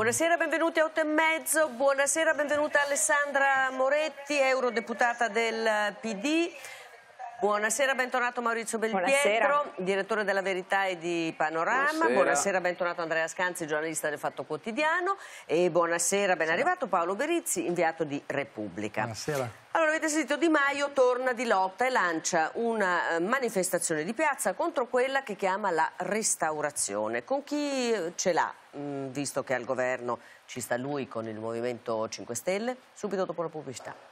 Buonasera, benvenuti a 8 e mezzo. Buonasera, benvenuta Alessandra Moretti, eurodeputata del PD. Buonasera, bentornato Maurizio Belpietro, direttore della Verità e di Panorama. Buonasera. buonasera. bentornato Andrea Scanzi, giornalista del Fatto Quotidiano. E buonasera, ben arrivato Paolo Berizzi, inviato di Repubblica. Buonasera. Allora, avete sentito, Di Maio torna di lotta e lancia una eh, manifestazione di piazza contro quella che chiama la restaurazione. Con chi eh, ce l'ha, mm, visto che al governo ci sta lui con il Movimento 5 Stelle? Subito dopo la pubblicità.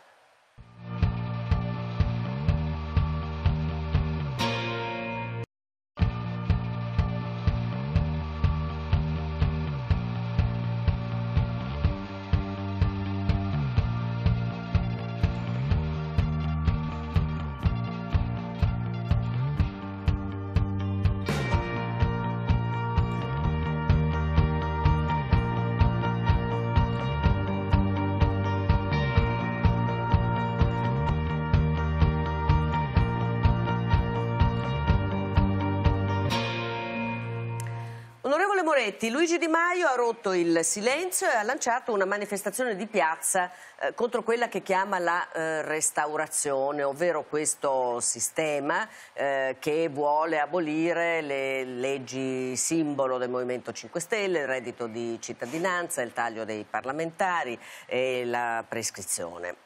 Moretti, Luigi Di Maio ha rotto il silenzio e ha lanciato una manifestazione di piazza eh, contro quella che chiama la eh, restaurazione, ovvero questo sistema eh, che vuole abolire le leggi simbolo del Movimento 5 Stelle, il reddito di cittadinanza, il taglio dei parlamentari e la prescrizione.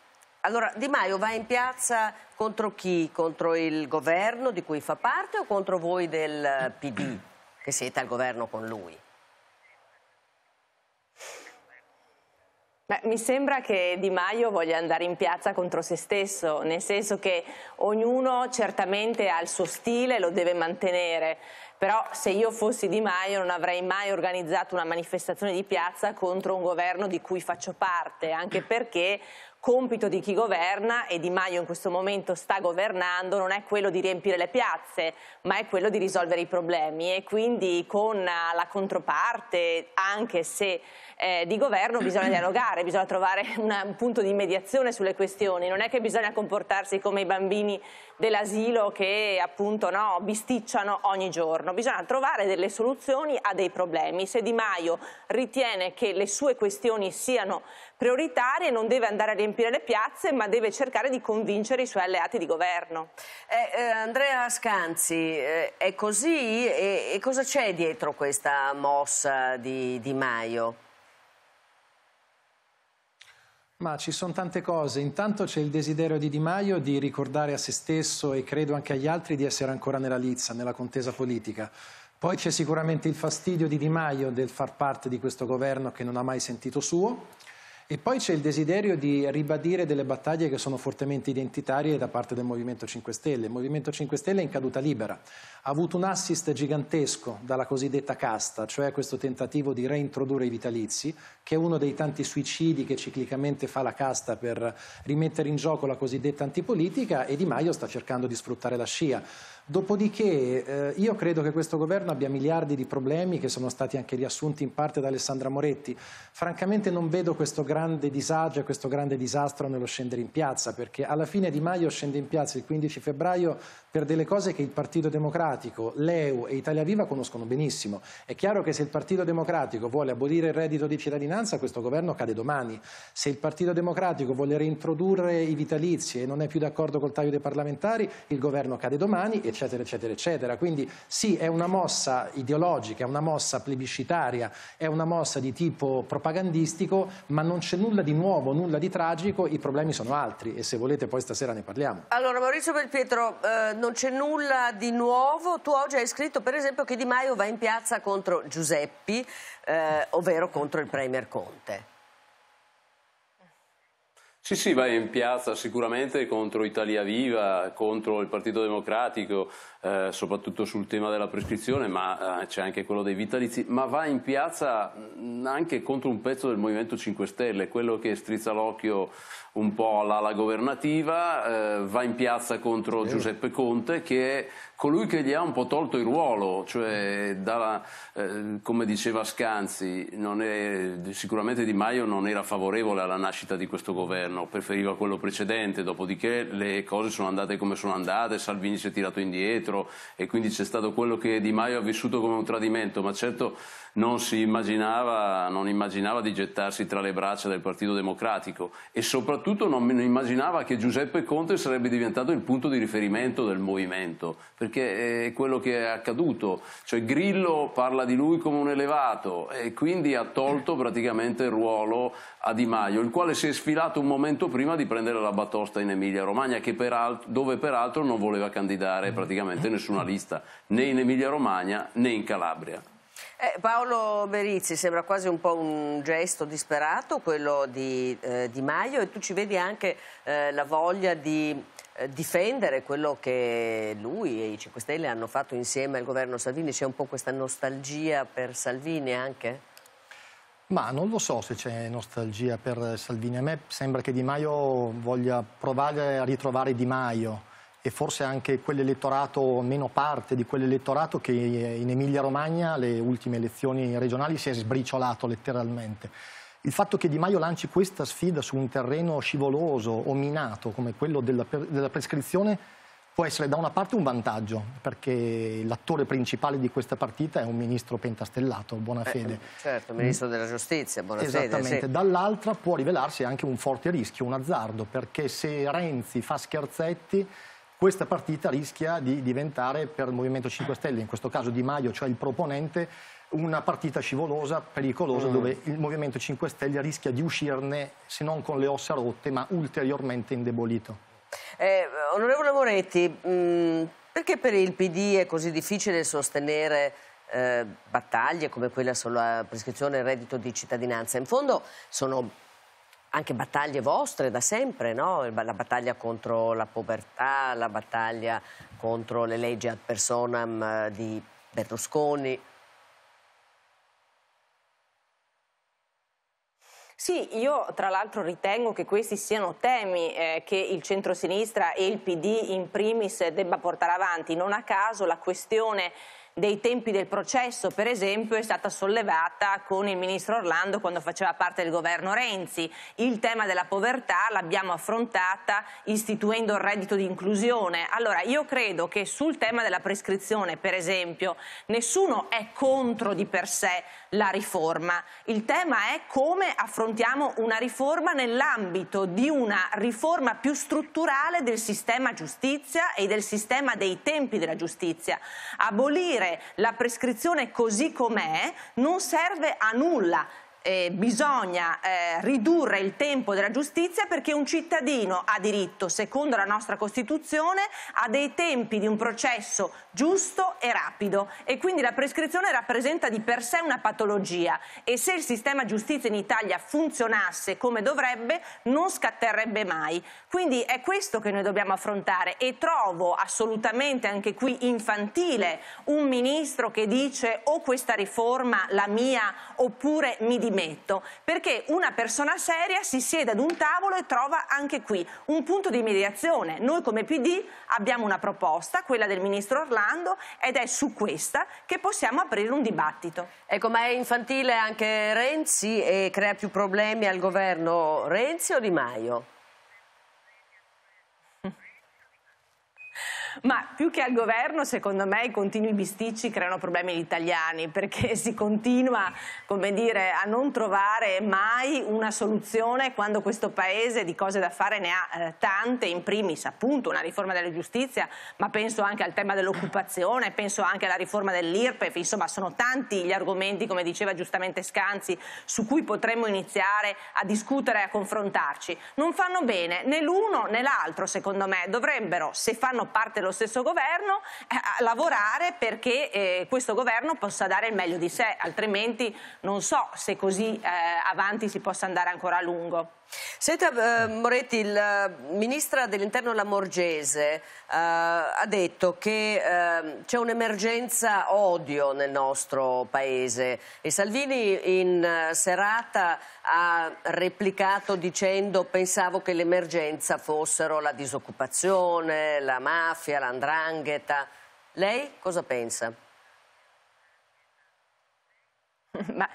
Allora, Di Maio va in piazza contro chi? Contro il governo di cui fa parte o contro voi del eh, PD? che siete al governo con lui. Beh, mi sembra che Di Maio voglia andare in piazza contro se stesso, nel senso che ognuno certamente ha il suo stile e lo deve mantenere, però se io fossi Di Maio non avrei mai organizzato una manifestazione di piazza contro un governo di cui faccio parte, anche perché compito di chi governa, e Di Maio in questo momento sta governando, non è quello di riempire le piazze, ma è quello di risolvere i problemi e quindi con eh, la controparte, anche se eh, di governo, bisogna dialogare, bisogna trovare una, un punto di mediazione sulle questioni, non è che bisogna comportarsi come i bambini dell'asilo che appunto no, bisticciano ogni giorno. Bisogna trovare delle soluzioni a dei problemi. Se Di Maio ritiene che le sue questioni siano prioritarie non deve andare a riempire le piazze ma deve cercare di convincere i suoi alleati di governo. Eh, eh, Andrea Scanzi, eh, è così e, e cosa c'è dietro questa mossa di, di Maio? Ma ci sono tante cose. Intanto c'è il desiderio di Di Maio di ricordare a se stesso e credo anche agli altri di essere ancora nella lizza, nella contesa politica. Poi c'è sicuramente il fastidio di Di Maio del far parte di questo governo che non ha mai sentito suo. E poi c'è il desiderio di ribadire delle battaglie che sono fortemente identitarie da parte del Movimento 5 Stelle. Il Movimento 5 Stelle è in caduta libera ha avuto un assist gigantesco dalla cosiddetta casta, cioè questo tentativo di reintrodurre i vitalizi, che è uno dei tanti suicidi che ciclicamente fa la casta per rimettere in gioco la cosiddetta antipolitica e Di Maio sta cercando di sfruttare la scia. Dopodiché eh, io credo che questo governo abbia miliardi di problemi che sono stati anche riassunti in parte da Alessandra Moretti. Francamente non vedo questo grande disagio e questo grande disastro nello scendere in piazza perché alla fine Di Maio scende in piazza il 15 febbraio per delle cose che il Partito Democratico, l'EU e Italia Viva conoscono benissimo. È chiaro che se il Partito Democratico vuole abolire il reddito di cittadinanza, questo governo cade domani. Se il Partito Democratico vuole reintrodurre i vitalizi e non è più d'accordo col taglio dei parlamentari, il governo cade domani, eccetera, eccetera, eccetera. Quindi sì, è una mossa ideologica, è una mossa plebiscitaria, è una mossa di tipo propagandistico, ma non c'è nulla di nuovo, nulla di tragico, i problemi sono altri e se volete poi stasera ne parliamo. Allora Maurizio Belpietro, eh non c'è nulla di nuovo. Tu oggi hai scritto per esempio che Di Maio va in piazza contro Giuseppi, eh, ovvero contro il Premier Conte. Sì, sì, va in piazza sicuramente contro Italia Viva, contro il Partito Democratico, eh, soprattutto sul tema della prescrizione, ma eh, c'è anche quello dei vitalizi, ma va in piazza mm, anche contro un pezzo del Movimento 5 Stelle, quello che strizza l'occhio un po' l'ala governativa, eh, va in piazza contro Giuseppe Conte che è colui che gli ha un po' tolto il ruolo, cioè dalla, eh, come diceva Scanzi, è, sicuramente Di Maio non era favorevole alla nascita di questo governo, preferiva quello precedente, dopodiché le cose sono andate come sono andate, Salvini si è tirato indietro e quindi c'è stato quello che Di Maio ha vissuto come un tradimento, ma certo non si immaginava, non immaginava di gettarsi tra le braccia del Partito Democratico e soprattutto soprattutto non immaginava che Giuseppe Conte sarebbe diventato il punto di riferimento del movimento, perché è quello che è accaduto, cioè Grillo parla di lui come un elevato e quindi ha tolto praticamente il ruolo a Di Maio, il quale si è sfilato un momento prima di prendere la batosta in Emilia-Romagna, dove peraltro non voleva candidare praticamente nessuna lista, né in Emilia-Romagna né in Calabria. Eh, Paolo Berizzi, sembra quasi un po' un gesto disperato quello di, eh, di Maio e tu ci vedi anche eh, la voglia di eh, difendere quello che lui e i 5 Stelle hanno fatto insieme al governo Salvini. C'è un po' questa nostalgia per Salvini anche? Ma non lo so se c'è nostalgia per Salvini. A me sembra che Di Maio voglia provare a ritrovare Di Maio e forse anche quell'elettorato, meno parte di quell'elettorato che eh, in Emilia-Romagna le ultime elezioni regionali si è sbriciolato letteralmente. Il fatto che Di Maio lanci questa sfida su un terreno scivoloso o minato come quello della, della prescrizione può essere da una parte un vantaggio, perché l'attore principale di questa partita è un ministro pentastellato, Buonafede. Eh, certo, ministro della giustizia, buona fede. Esattamente, sì. dall'altra può rivelarsi anche un forte rischio, un azzardo, perché se Renzi fa scherzetti questa partita rischia di diventare per il Movimento 5 Stelle, in questo caso Di Maio, cioè il proponente, una partita scivolosa, pericolosa, mm. dove il Movimento 5 Stelle rischia di uscirne, se non con le ossa rotte, ma ulteriormente indebolito. Eh, onorevole Moretti, mm, perché per il PD è così difficile sostenere eh, battaglie come quella sulla prescrizione del reddito di cittadinanza? In fondo sono anche battaglie vostre da sempre, no? la battaglia contro la povertà, la battaglia contro le leggi ad personam eh, di Berlusconi. Sì, io tra l'altro ritengo che questi siano temi eh, che il centrosinistra e il PD in primis debba portare avanti. Non a caso la questione dei tempi del processo, per esempio, è stata sollevata con il ministro Orlando quando faceva parte del governo Renzi. Il tema della povertà l'abbiamo affrontata istituendo il reddito di inclusione. Allora, io credo che sul tema della prescrizione, per esempio, nessuno è contro di per sé la riforma. Il tema è come affrontiamo una riforma nell'ambito di una riforma più strutturale del sistema giustizia e del sistema dei tempi della giustizia. Abolire la prescrizione così com'è non serve a nulla, eh, bisogna eh, ridurre il tempo della giustizia perché un cittadino ha diritto, secondo la nostra Costituzione, a dei tempi di un processo giusto e rapido e quindi la prescrizione rappresenta di per sé una patologia e se il sistema giustizia in Italia funzionasse come dovrebbe non scatterrebbe mai. Quindi è questo che noi dobbiamo affrontare e trovo assolutamente anche qui infantile un ministro che dice o questa riforma la mia oppure mi dimentico rimetto, perché una persona seria si siede ad un tavolo e trova anche qui un punto di mediazione. Noi come PD abbiamo una proposta, quella del ministro Orlando, ed è su questa che possiamo aprire un dibattito. Ecco, ma è infantile anche Renzi e crea più problemi al governo Renzi o Di Maio? Ma più che al governo, secondo me, i continui bisticci creano problemi agli italiani perché si continua dire, a non trovare mai una soluzione quando questo Paese di cose da fare ne ha eh, tante, in primis appunto una riforma della giustizia, ma penso anche al tema dell'occupazione, penso anche alla riforma dell'IRPEF, insomma sono tanti gli argomenti, come diceva giustamente Scanzi, su cui potremmo iniziare a discutere e a confrontarci. Non fanno bene né l'uno né l'altro, secondo me, dovrebbero, se fanno parte lo stesso governo eh, a lavorare perché eh, questo governo possa dare il meglio di sé, altrimenti non so se così eh, avanti si possa andare ancora a lungo. Senta eh, Moretti, la eh, ministra dell'interno Lamorgese eh, ha detto che eh, c'è un'emergenza odio nel nostro paese e Salvini in eh, serata ha replicato dicendo pensavo che l'emergenza fossero la disoccupazione, la mafia, l'andrangheta. Lei cosa pensa? Ma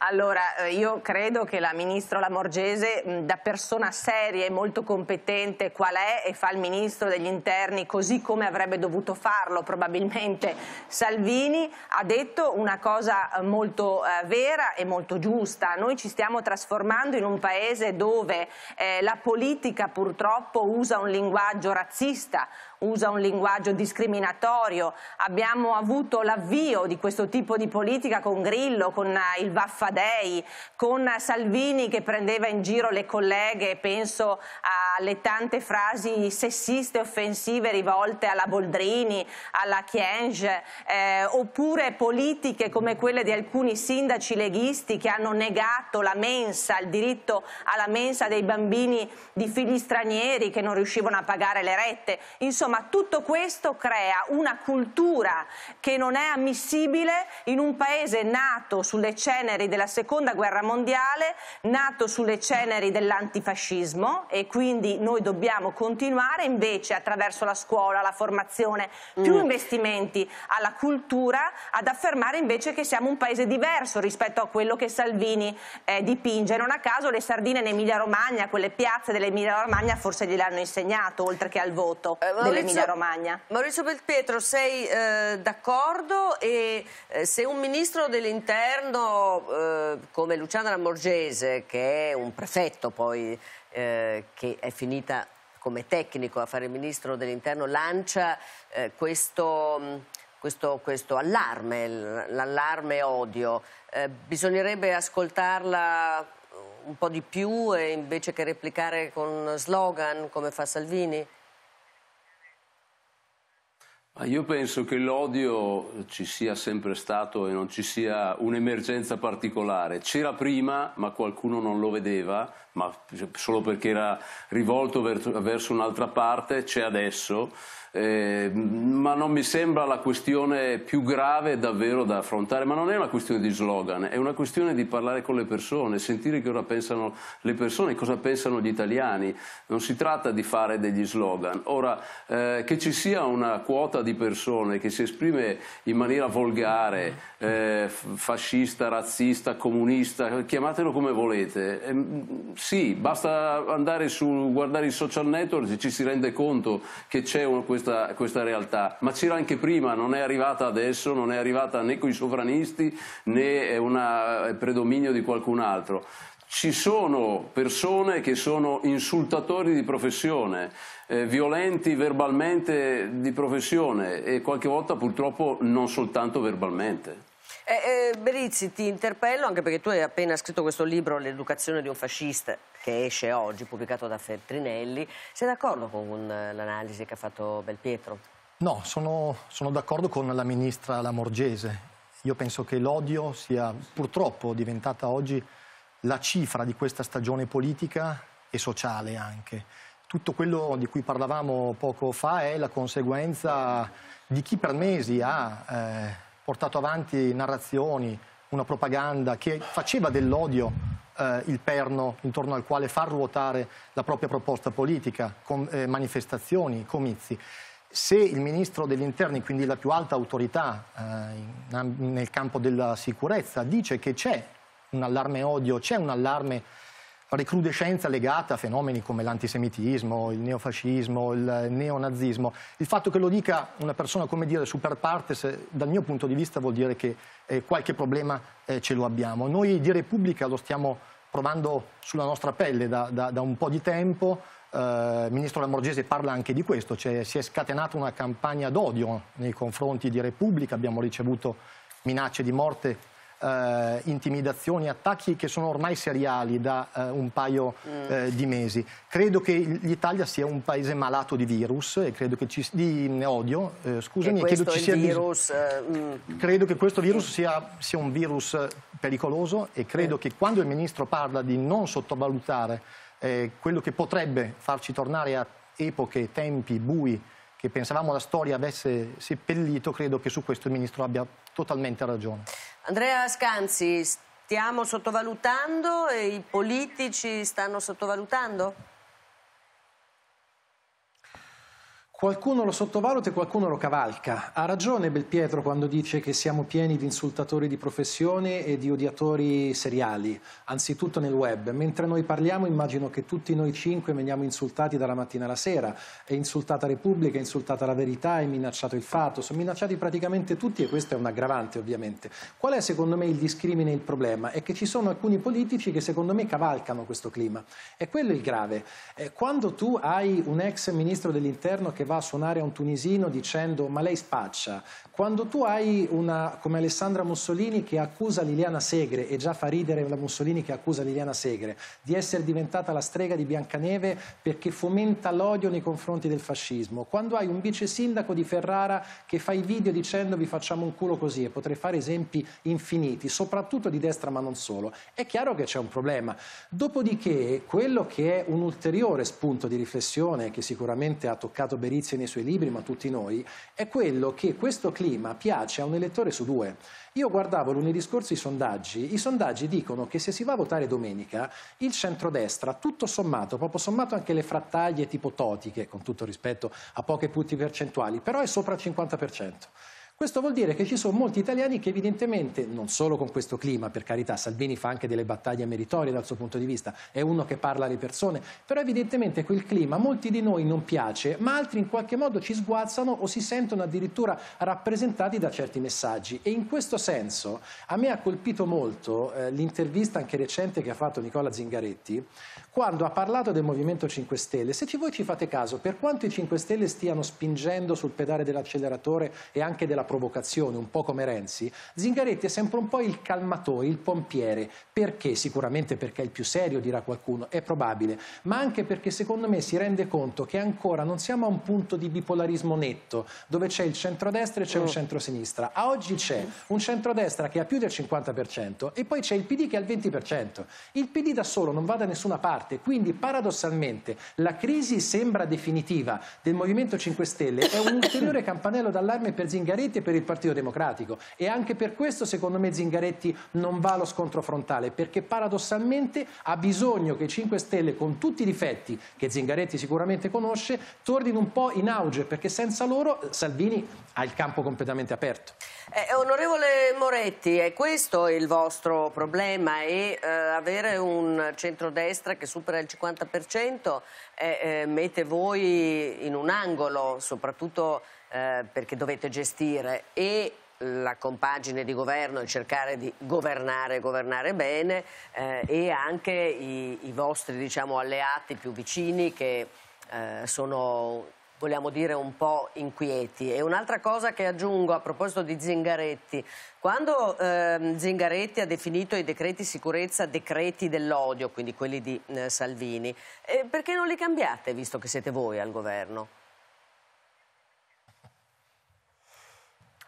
allora, eh, io credo che la Ministro Lamorgese, da persona seria e molto competente qual è, e fa il ministro degli interni così come avrebbe dovuto farlo probabilmente Salvini, ha detto una cosa eh, molto eh, vera e molto giusta. Noi ci stiamo trasformando in un paese dove eh, la politica purtroppo usa un linguaggio razzista, usa un linguaggio discriminatorio, abbiamo avuto l'avvio di questo tipo di politica con Grillo, con eh, il Vaffadei, con Salvini che prendeva in giro le colleghe, penso alle tante frasi sessiste offensive rivolte alla Boldrini, alla Chienge, eh, oppure politiche come quelle di alcuni sindaci leghisti che hanno negato la mensa, il diritto alla mensa dei bambini di figli stranieri che non riuscivano a pagare le rette. Insomma, insomma tutto questo crea una cultura che non è ammissibile in un paese nato sulle ceneri della seconda guerra mondiale, nato sulle ceneri dell'antifascismo e quindi noi dobbiamo continuare invece attraverso la scuola, la formazione, più mm. investimenti alla cultura ad affermare invece che siamo un paese diverso rispetto a quello che Salvini eh, dipinge. Non a caso le sardine in Emilia Romagna, quelle piazze dell'Emilia Romagna forse gliel'hanno insegnato oltre che al voto. Eh, dell'Emilia Romagna. Maurizio Belpietro, sei eh, d'accordo e eh, se un ministro dell'interno eh, come Luciana Lamorgese, che è un prefetto poi, eh, che è finita come tecnico a fare il ministro dell'interno, lancia eh, questo... Mm, questo, questo, allarme, l'allarme odio. Eh, bisognerebbe ascoltarla un po' di più invece che replicare con slogan come fa Salvini? Ma io penso che l'odio ci sia sempre stato e non ci sia un'emergenza particolare. C'era prima, ma qualcuno non lo vedeva, ma solo perché era rivolto verso un'altra parte, c'è adesso Ehm, ma non mi sembra la questione più grave davvero da affrontare, ma non è una questione di slogan, è una questione di parlare con le persone, sentire cosa pensano le persone, cosa pensano gli italiani, non si tratta di fare degli slogan. Ora, eh, che ci sia una quota di persone che si esprime in maniera volgare, eh, fascista, razzista, comunista, chiamatelo come volete, ehm, sì, basta andare su, guardare i social network e ci si rende conto che c'è una questione questa, questa realtà, ma c'era anche prima, non è arrivata adesso, non è arrivata né con i sovranisti né un predominio di qualcun altro ci sono persone che sono insultatori di professione, eh, violenti verbalmente di professione e qualche volta purtroppo non soltanto verbalmente. Eh, eh, Berizzi, ti interpello anche perché tu hai appena scritto questo libro L'educazione di un fascista che esce oggi, pubblicato da Feltrinelli. Sei d'accordo con eh, l'analisi che ha fatto Belpietro? No, sono, sono d'accordo con la ministra Lamorgese. Io penso che l'odio sia purtroppo diventata oggi la cifra di questa stagione politica e sociale anche. Tutto quello di cui parlavamo poco fa è la conseguenza di chi per mesi ha eh, portato avanti narrazioni, una propaganda che faceva dell'odio eh, il perno intorno al quale far ruotare la propria proposta politica, con eh, manifestazioni, comizi. Se il ministro degli interni, quindi la più alta autorità eh, in, nel campo della sicurezza, dice che c'è un allarme odio, c'è un allarme recrudescenza legata a fenomeni come l'antisemitismo, il neofascismo, il neonazismo. Il fatto che lo dica una persona, come dire, super partes, dal mio punto di vista vuol dire che eh, qualche problema eh, ce lo abbiamo. Noi di Repubblica lo stiamo provando sulla nostra pelle da, da, da un po' di tempo, eh, il ministro Lamorgese parla anche di questo, cioè si è scatenata una campagna d'odio nei confronti di Repubblica, abbiamo ricevuto minacce di morte eh, intimidazioni, attacchi che sono ormai seriali da eh, un paio mm. eh, di mesi. Credo che l'Italia sia un paese malato di virus e credo che ci di mm, odio, eh, scusami, credo, sia, virus, eh, mm. credo che questo virus sia, sia, un virus pericoloso e credo mm. che quando il ministro parla di non sottovalutare quello che potrebbe farci tornare a epoche, tempi bui che pensavamo la storia avesse seppellito, credo che su questo il ministro abbia totalmente ragione. Andrea Scanzi, stiamo sottovalutando e i politici stanno sottovalutando? Qualcuno lo sottovaluta e qualcuno lo cavalca. Ha ragione Belpietro quando dice che siamo pieni di insultatori di professione e di odiatori seriali, anzitutto nel web. Mentre noi parliamo immagino che tutti noi cinque veniamo insultati dalla mattina alla sera. È insultata Repubblica, è insultata la verità, è minacciato il fatto. Sono minacciati praticamente tutti e questo è un aggravante ovviamente. Qual è secondo me il discrimine e il problema? È che ci sono alcuni politici che secondo me cavalcano questo clima. E quello è il grave. Eh, quando tu hai un ex ministro dell'interno che va a suonare a un tunisino dicendo ma lei spaccia. Quando tu hai una come Alessandra Mussolini che accusa Liliana Segre, e già fa ridere la Mussolini che accusa Liliana Segre, di essere diventata la strega di Biancaneve perché fomenta l'odio nei confronti del fascismo. Quando hai un vice sindaco di Ferrara che fa i video dicendo vi facciamo un culo così, e potrei fare esempi infiniti, soprattutto di destra ma non solo, è chiaro che c'è un problema. Dopodiché quello che è un ulteriore spunto di riflessione che sicuramente ha toccato Berini Galizia nei suoi libri, ma tutti noi, è quello che questo clima piace a un elettore su due. Io guardavo lunedì scorso i sondaggi, i sondaggi dicono che se si va a votare domenica, il centrodestra, tutto sommato, proprio sommato anche le frattaglie tipo totiche, con tutto rispetto a pochi punti percentuali, però è sopra il 50%. Questo vuol dire che ci sono molti italiani che evidentemente, non solo con questo clima, per carità, Salvini fa anche delle battaglie meritorie dal suo punto di vista, è uno che parla alle persone, però evidentemente quel clima a molti di noi non piace, ma altri in qualche modo ci sguazzano o si sentono addirittura rappresentati da certi messaggi. E in questo senso a me ha colpito molto eh, l'intervista anche recente che ha fatto Nicola Zingaretti, quando ha parlato del Movimento 5 Stelle. Se ci voi ci fate caso, per quanto i 5 Stelle stiano spingendo sul pedale dell'acceleratore e anche della provocazione, un po' come Renzi, Zingaretti è sempre un po' il calmatore, il pompiere. Perché? Sicuramente perché è il più serio, dirà qualcuno, è probabile, ma anche perché secondo me si rende conto che ancora non siamo a un punto di bipolarismo netto, dove c'è il centrodestra e c'è un mm. centrosinistra. A oggi c'è un centrodestra che ha più del 50% e poi c'è il PD che ha il 20%. Il PD da solo non va da nessuna parte, quindi paradossalmente la crisi sembra definitiva del Movimento 5 Stelle è un ulteriore campanello d'allarme per Zingaretti sicuramente per il Partito Democratico e anche per questo secondo me Zingaretti non va allo scontro frontale perché paradossalmente ha bisogno che i 5 Stelle con tutti i difetti che Zingaretti sicuramente conosce tornino un po' in auge perché senza loro eh, Salvini ha il campo completamente aperto. Eh, eh, onorevole Moretti, è questo il vostro problema e eh, avere un centrodestra che supera il 50% eh, eh, mette voi in un angolo, soprattutto eh, perché dovete gestire e la compagine di governo e cercare di governare e governare bene eh, e anche i, i vostri diciamo, alleati più vicini che eh, sono vogliamo dire un po' inquieti. E un'altra cosa che aggiungo a proposito di Zingaretti, quando eh, Zingaretti ha definito i decreti sicurezza decreti dell'odio, quindi quelli di eh, Salvini, eh, perché non li cambiate visto che siete voi al governo?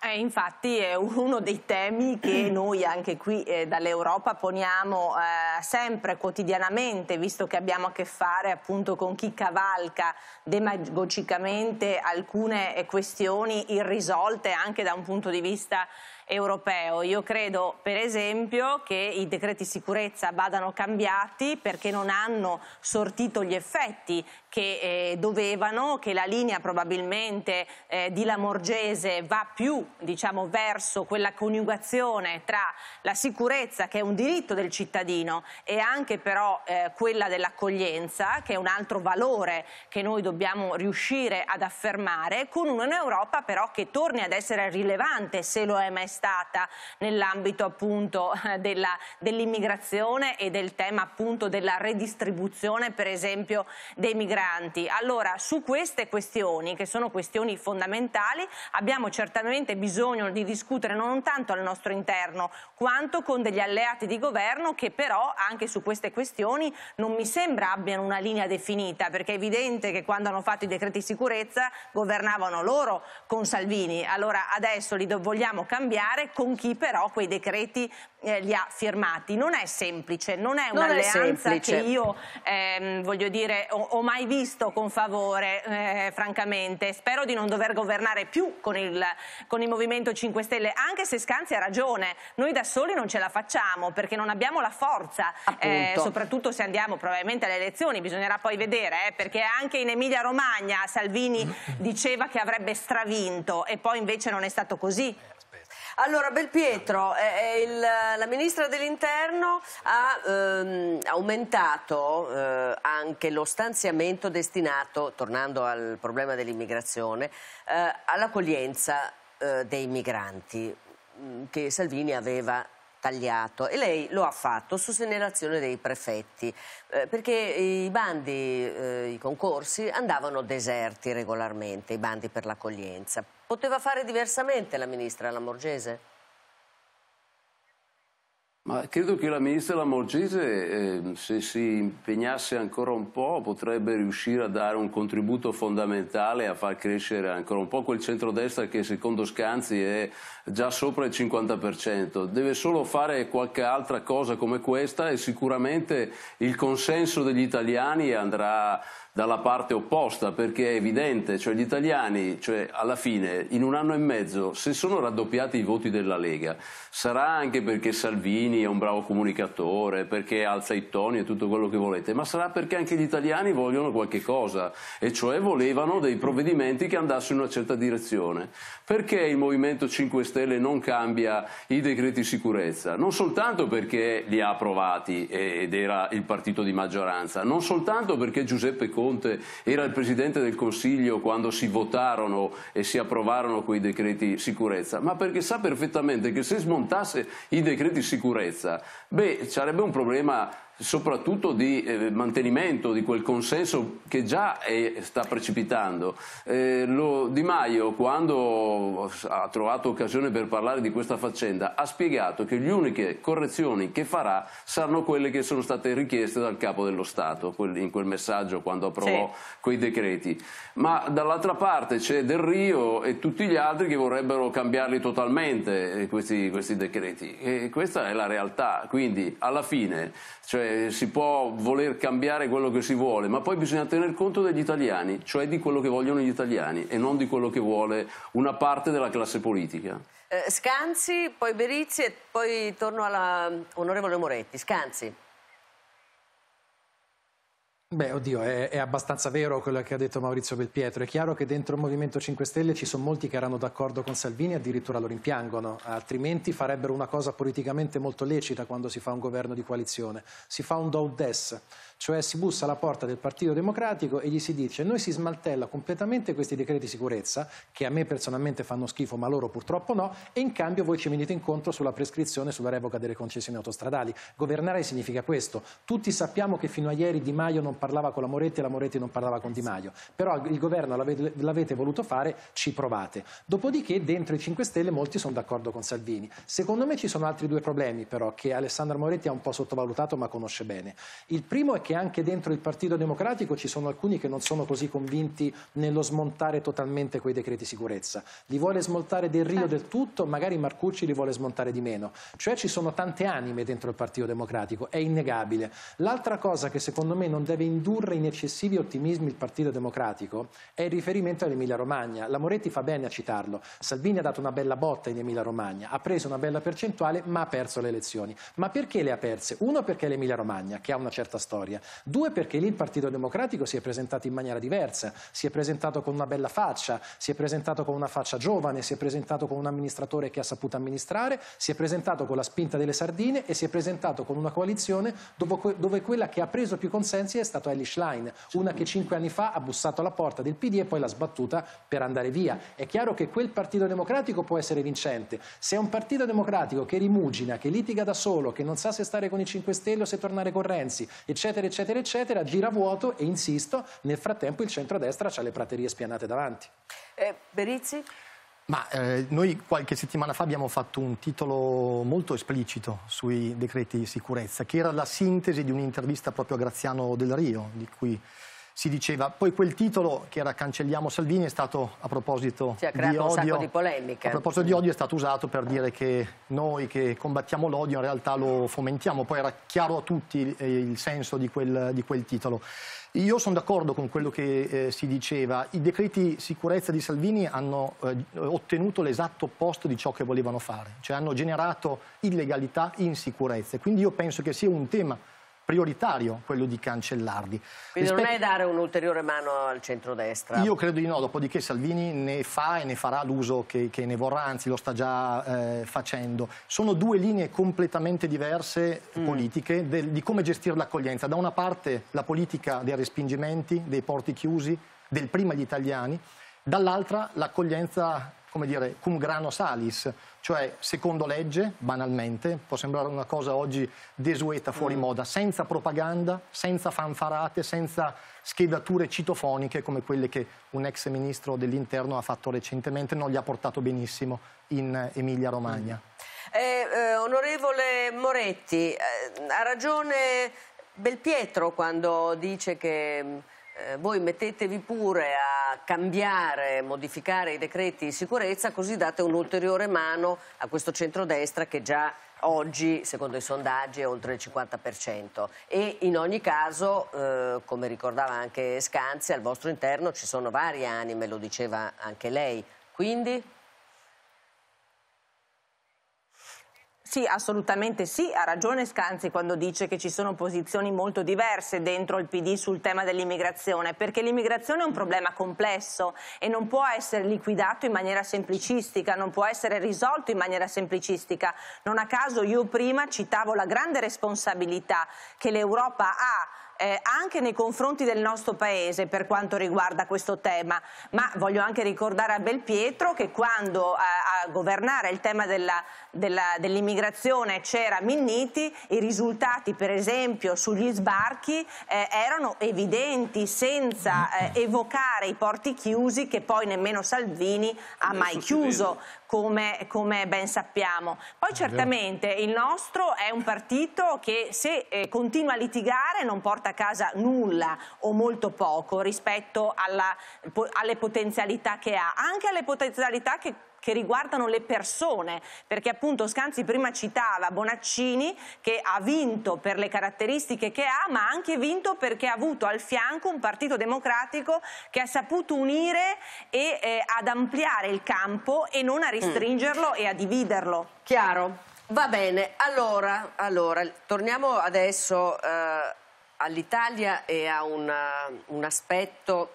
Eh, infatti è uno dei temi che noi anche qui eh, dall'Europa poniamo eh, sempre quotidianamente, visto che abbiamo a che fare appunto con chi cavalca demagogicamente alcune eh, questioni irrisolte anche da un punto di vista europeo. Io credo per esempio che i decreti sicurezza vadano cambiati perché non hanno sortito gli effetti che eh, dovevano, che la linea probabilmente eh, di Lamorgese va più diciamo, verso quella coniugazione tra la sicurezza che è un diritto del cittadino e anche però eh, quella dell'accoglienza che è un altro valore che noi dobbiamo riuscire ad affermare con un'Europa però che torni ad essere rilevante se lo è mai stata nell'ambito appunto dell'immigrazione dell e del tema appunto della redistribuzione per esempio dei migranti migranti. Allora, su queste questioni, che sono questioni fondamentali, abbiamo certamente bisogno di discutere non tanto al nostro interno, quanto con degli alleati di governo che però anche su queste questioni non mi sembra abbiano una linea definita, perché è evidente che quando hanno fatto i decreti sicurezza governavano loro con Salvini. Allora, adesso li vogliamo cambiare con chi però quei decreti eh, li ha firmati. Non è semplice, non è un'alleanza che io ehm, voglio dire ho, ho, mai visto con favore, eh, francamente. Spero di non dover governare più con il, con il, Movimento 5 Stelle, anche se Scanzi ha ragione, noi da soli non ce la facciamo perché non abbiamo la forza, eh, soprattutto se andiamo probabilmente alle elezioni, bisognerà poi vedere, eh, perché anche in Emilia Romagna Salvini diceva che avrebbe stravinto e poi invece non è stato così. Allora, Belpietro, eh, eh, il, la ministra dell'Interno ha ehm, aumentato eh, anche lo stanziamento destinato, tornando al problema dell'immigrazione, eh, all'accoglienza eh, dei migranti mm, che Salvini aveva tagliato e lei lo ha fatto su segnalazione dei prefetti eh, perché i bandi, eh, i concorsi andavano deserti regolarmente, i bandi per l'accoglienza. Poteva fare diversamente la ministra Lamorgese? Ma credo che la ministra Lamorgese, eh, se si impegnasse ancora un po', potrebbe riuscire a dare un contributo fondamentale a far crescere ancora un po' quel centrodestra che secondo Scanzi è già sopra il 50%. Deve solo fare qualche altra cosa come questa e sicuramente il consenso degli italiani andrà dalla parte opposta perché è evidente, cioè gli italiani cioè alla fine in un anno e mezzo se sono raddoppiati i voti della Lega sarà anche perché Salvini è un bravo comunicatore, perché alza i toni e tutto quello che volete, ma sarà perché anche gli italiani vogliono qualche cosa e cioè volevano dei provvedimenti che andassero in una certa direzione. Perché il Movimento 5 Stelle non cambia i decreti sicurezza? Non soltanto perché li ha approvati ed era il partito di maggioranza, non soltanto perché Giuseppe Conte Conte era il Presidente del Consiglio quando si votarono e si approvarono quei decreti sicurezza, ma perché sa perfettamente che se smontasse i decreti sicurezza, beh, sarebbe un problema soprattutto di eh, mantenimento di quel consenso che già è, sta precipitando. Eh, lo, di Maio, quando ha trovato occasione per parlare di questa faccenda, ha spiegato che le uniche correzioni che farà saranno quelle che sono state richieste dal Capo dello Stato, quel, in quel messaggio quando approvò sì. quei decreti. Ma dall'altra parte c'è Del Rio e tutti gli altri che vorrebbero cambiarli totalmente eh, questi, questi decreti. E questa è la realtà. Quindi alla fine, cioè, si può voler cambiare quello che si vuole, ma poi bisogna tener conto degli italiani, cioè di quello che vogliono gli italiani e non di quello che vuole una parte della classe politica. Eh, Scanzi, poi Berizzi e poi torno alla onorevole Moretti. Scanzi. Beh, oddio, è, è, abbastanza vero quello che ha detto Maurizio Belpietro. È chiaro che dentro il Movimento 5 Stelle ci sono molti che erano d'accordo con Salvini e addirittura lo rimpiangono, altrimenti farebbero una cosa politicamente molto lecita quando si fa un governo di coalizione. Si fa un do des cioè si bussa alla porta del Partito Democratico e gli si dice noi si smaltella completamente questi decreti sicurezza, che a me personalmente fanno schifo ma loro purtroppo no, e in cambio voi ci venite incontro sulla prescrizione, sulla revoca delle concessioni autostradali. Governare significa questo. Tutti sappiamo che fino a ieri Di Maio non parlava con la Moretti e la Moretti non parlava con Di Maio, però il governo l'avete voluto fare, ci provate. Dopodiché dentro i 5 Stelle molti sono d'accordo con Salvini. Secondo me ci sono altri due problemi però che Alessandra Moretti ha un po' sottovalutato ma conosce bene. Il primo è che che anche dentro il Partito Democratico ci sono alcuni che non sono così convinti nello smontare totalmente quei decreti sicurezza. Li vuole smontare Del Rio certo. del tutto, magari Marcucci li vuole smontare di meno. Cioè ci sono tante anime dentro il Partito Democratico, è innegabile. L'altra cosa che secondo me non deve indurre in eccessivi ottimismi il Partito Democratico è il riferimento all'Emilia Romagna. La Moretti fa bene a citarlo. Salvini ha dato una bella botta in Emilia Romagna, ha preso una bella percentuale ma ha perso le elezioni. Ma perché le ha perse? Uno perché l'Emilia Romagna, che ha una certa storia, due perché lì il Partito Democratico si è presentato in maniera diversa, si è presentato con una bella faccia, si è presentato con una faccia giovane, si è presentato con un amministratore che ha saputo amministrare, si è presentato con la spinta delle sardine e si è presentato con una coalizione dove, dove quella che ha preso più consensi è stata Elish Line, una che cinque anni fa ha bussato alla porta del PD e poi l'ha sbattuta per andare via. È chiaro che quel Partito Democratico può essere vincente. Se è un Partito Democratico che rimugina, che litiga da solo, che non sa se stare con i 5 Stelle o se tornare con Renzi, eccetera, eccetera, eccetera, eccetera, gira vuoto e insisto, nel frattempo il centrodestra ha le praterie spianate davanti. Eh, Berizzi? Ma eh, noi qualche settimana fa abbiamo fatto un titolo molto esplicito sui decreti di sicurezza, che era la sintesi di un'intervista proprio a Graziano Del Rio, di cui si diceva. Poi quel titolo che era Cancelliamo Salvini è stato a proposito cioè, di odio. Di a proposito di odio è stato usato per dire che noi che combattiamo l'odio in realtà lo fomentiamo. Poi era chiaro a tutti il eh, senso di quel, di quel titolo. Io sono d'accordo con quello che eh, si diceva. I decreti sicurezza di Salvini hanno eh, ottenuto l'esatto opposto di ciò che volevano fare, cioè hanno generato illegalità, insicurezza. Quindi io penso che sia un tema prioritario quello di cancellarli. Quindi Rispetto... non è dare un'ulteriore mano al centrodestra? Io credo di no, dopodiché Salvini ne fa e ne farà l'uso che, che, ne vorrà, anzi lo sta già eh, facendo. Sono due linee completamente diverse mm. politiche del, di come gestire l'accoglienza. Da una parte la politica dei respingimenti, dei porti chiusi, del prima gli italiani, dall'altra l'accoglienza come dire, cum grano salis, cioè secondo legge, banalmente, può sembrare una cosa oggi desueta, fuori mm. moda, senza propaganda, senza fanfarate, senza schedature citofoniche come quelle che un ex ministro dell'interno ha fatto recentemente, non gli ha portato benissimo in Emilia Romagna. Mm. Eh, eh, onorevole Moretti, eh, ha ragione Belpietro quando dice che mm, eh, voi mettetevi pure a cambiare, modificare i decreti di sicurezza, così date un'ulteriore mano a questo centrodestra che già oggi, secondo i sondaggi, è oltre il 50%. E in ogni caso, eh, come ricordava anche Scanzi, al vostro interno ci sono varie anime, lo diceva anche lei. Quindi... Sì, assolutamente sì, ha ragione Scanzi quando dice che ci sono posizioni molto diverse dentro il PD sul tema dell'immigrazione, perché l'immigrazione è un problema complesso e non può essere liquidato in maniera semplicistica, non può essere risolto in maniera semplicistica. Non a caso io prima citavo la grande responsabilità che l'Europa ha eh, anche nei confronti del nostro Paese per quanto riguarda questo tema, ma voglio anche ricordare a Belpietro che quando a, eh, a governare il tema dell'immigrazione dell c'era Minniti, i risultati per esempio sugli sbarchi eh, erano evidenti senza eh, evocare i porti chiusi che poi nemmeno Salvini ha Adesso mai chiuso. Come, come, ben sappiamo. Poi certamente il nostro è un partito che se eh, continua a litigare non porta a casa nulla o molto poco rispetto alla, alle potenzialità che ha, anche alle potenzialità che che riguardano le persone, perché appunto Scanzi prima citava Bonaccini che ha vinto per le caratteristiche che ha, ma ha anche vinto perché ha avuto al fianco un partito democratico che ha saputo unire e eh, ad ampliare il campo e non a mm. restringerlo mm. e a dividerlo. Chiaro. Va bene, allora, allora torniamo adesso eh, all'Italia e a una, eh, un aspetto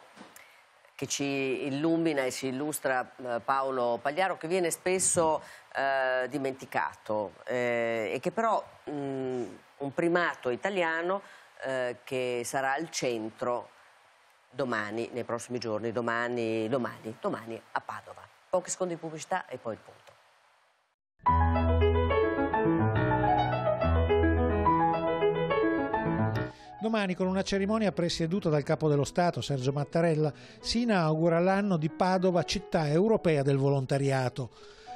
che ci illumina e ci illustra eh, Paolo Pagliaro che viene spesso eh, dimenticato eh, e che però mh, mm, un primato italiano eh, che sarà al centro domani, nei prossimi giorni, domani, domani, domani a Padova. Pochi secondi di pubblicità e poi il punto. Domani, con una cerimonia presieduta dal capo dello Stato, Sergio Mattarella, si inaugura l'anno di Padova, città europea del volontariato.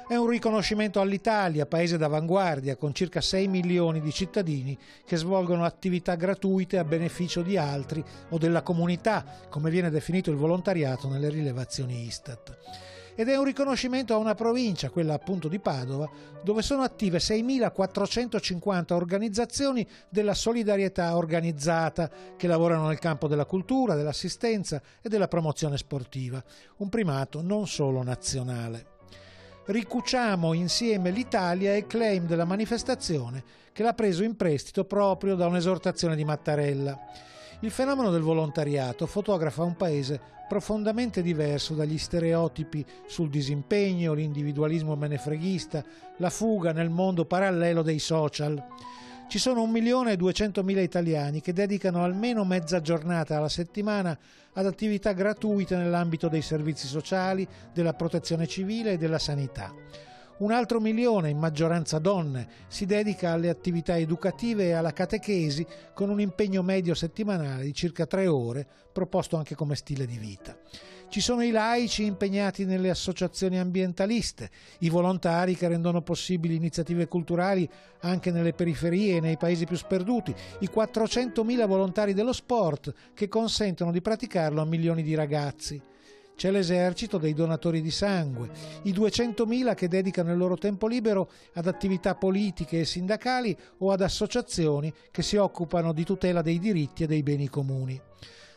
È un riconoscimento all'Italia, paese d'avanguardia, con circa 6 milioni di cittadini che svolgono attività gratuite a beneficio di altri o della comunità, come viene definito il volontariato nelle rilevazioni Istat ed è un riconoscimento a una provincia, quella appunto di Padova, dove sono attive 6.450 organizzazioni della solidarietà organizzata che lavorano nel campo della cultura, dell'assistenza e della promozione sportiva, un primato non solo nazionale. Ricuciamo insieme l'Italia e claim della manifestazione che l'ha preso in prestito proprio da un'esortazione di Mattarella. Il fenomeno del volontariato fotografa un paese profondamente diverso dagli stereotipi sul disimpegno, l'individualismo menefreghista, la fuga nel mondo parallelo dei social. Ci sono 1.200.000 italiani che dedicano almeno mezza giornata alla settimana ad attività gratuite nell'ambito dei servizi sociali, della protezione civile e della sanità. Un altro milione, in maggioranza donne, si dedica alle attività educative e alla catechesi con un impegno medio settimanale di circa tre ore, proposto anche come stile di vita. Ci sono i laici impegnati nelle associazioni ambientaliste, i volontari che rendono possibili iniziative culturali anche nelle periferie e nei paesi più sperduti, i 400.000 volontari dello sport che consentono di praticarlo a milioni di ragazzi. C'è l'esercito dei donatori di sangue, i 200.000 che dedicano il loro tempo libero ad attività politiche e sindacali o ad associazioni che si occupano di tutela dei diritti e dei beni comuni.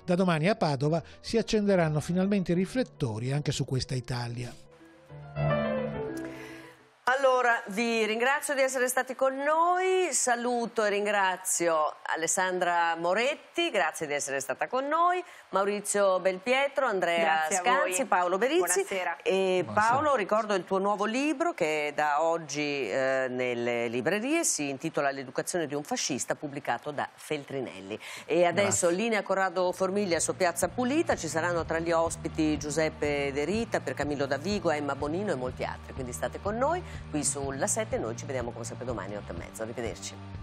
Da domani a Padova si accenderanno finalmente i riflettori anche su questa Italia. Allora, vi ringrazio di essere stati con noi, saluto e ringrazio Alessandra Moretti, grazie di essere stata con noi, Maurizio Belpietro, Andrea Scanzi, Paolo Berizzi Buonasera. e Buonasera. Paolo ricordo il tuo nuovo libro che da oggi eh, nelle librerie si intitola L'educazione di un fascista pubblicato da Feltrinelli e adesso Grazie. linea Corrado Formiglia su Piazza Pulita, ci saranno tra gli ospiti Giuseppe De Rita, Camillo Davigo, Emma Bonino e molti altri, quindi state con noi qui sulla 7 noi ci vediamo come sempre domani alle 8 e mezzo. Arrivederci.